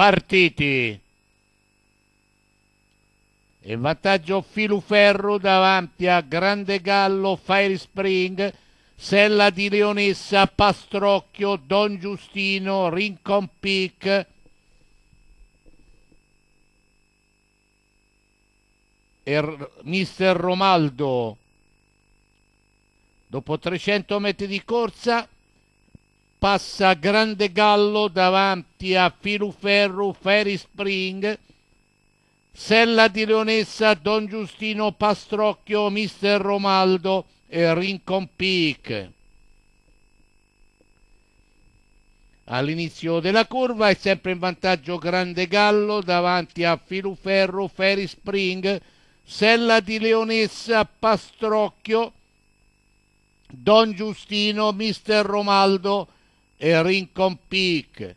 partiti. E vantaggio Filuferro davanti a Grande Gallo, Fire Spring, Sella di Leonessa, Pastrocchio, Don Giustino, Rincon Peak. E Mister Romaldo. Dopo 300 metri di corsa passa Grande Gallo davanti a Filuferro Ferry Spring, Sella di Leonessa, Don Giustino Pastrocchio, Mister Romaldo e Rincon Peak. All'inizio della curva è sempre in vantaggio Grande Gallo davanti a Filuferro, Ferry Spring, Sella di Leonessa, Pastrocchio, Don Giustino, Mister Romaldo e e Rincon Peak.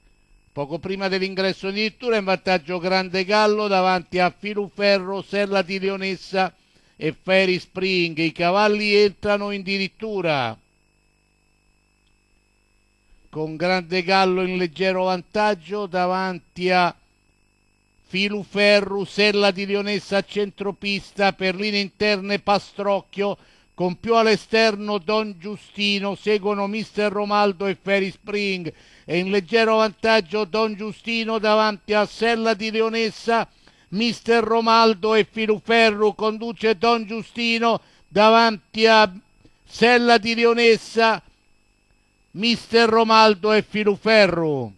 Poco prima dell'ingresso addirittura in vantaggio Grande Gallo davanti a Filuferro, Sella di Leonessa e Ferry Spring. I cavalli entrano in dirittura con Grande Gallo in leggero vantaggio davanti a Filuferro, Sella di Leonessa a centropista per linee interne Pastrocchio con più all'esterno Don Giustino, seguono Mister Romaldo e Ferry Spring e in leggero vantaggio Don Giustino davanti a Sella di Leonessa, Mister Romaldo e Filuferru conduce Don Giustino davanti a Sella di Leonessa, Mister Romaldo e Filuferru.